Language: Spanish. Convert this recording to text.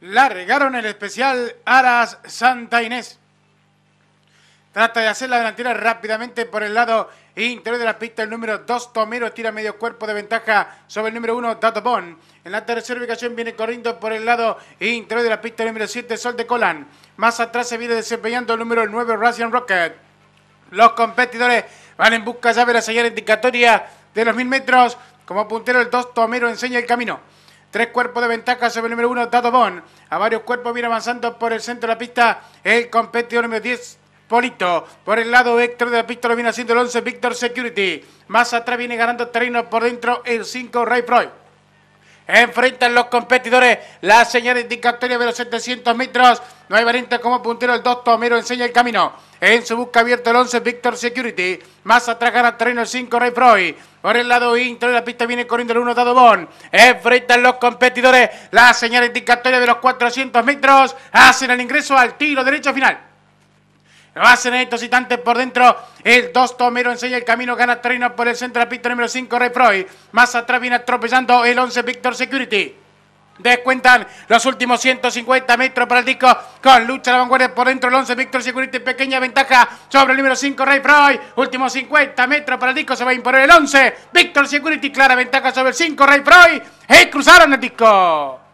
la regaron el especial Aras Santa Inés. Trata de hacer la delantera rápidamente por el lado interior de la pista. El número 2, Tomero, tira medio cuerpo de ventaja sobre el número 1, Dato Bon. En la tercera ubicación viene corriendo por el lado interior de la pista el número 7, Sol de Colán. Más atrás se viene desempeñando el número 9, Russian Rocket. Los competidores van en busca ya de la señal indicatoria de los 1000 metros. Como puntero el 2, Tomero enseña el camino. Tres cuerpos de ventaja sobre el número uno, Dado Bon. A varios cuerpos viene avanzando por el centro de la pista el competidor número 10, Polito. Por el lado extra de la pista lo viene haciendo el 11, Victor Security. Más atrás viene ganando terreno por dentro el 5, Ray Proy. Enfrentan los competidores. La señal indicatoria de los 700 metros. No hay variante como puntero. El 2 Tomero enseña el camino. En su busca abierta el 11 Victor Security. Más atrás gana terreno el 5 Ray Froy. Por el lado intro de la pista viene corriendo el 1 Dado Bon. Enfrentan los competidores. La señal indicatoria de los 400 metros. Hacen el ingreso al tiro derecho final. Lo hacen estos citantes por dentro. El 2 Tomero enseña el camino, gana Torino por el centro la pista número 5 Ray Froy. Más atrás viene atropellando el 11 Victor Security. Descuentan los últimos 150 metros para el disco con lucha la vanguardia por dentro. El 11 Victor Security, pequeña ventaja sobre el número 5 Ray Froy. Últimos 50 metros para el disco, se va a imponer el 11 Victor Security, clara ventaja sobre el 5 Ray Froy. Y eh, cruzaron el disco.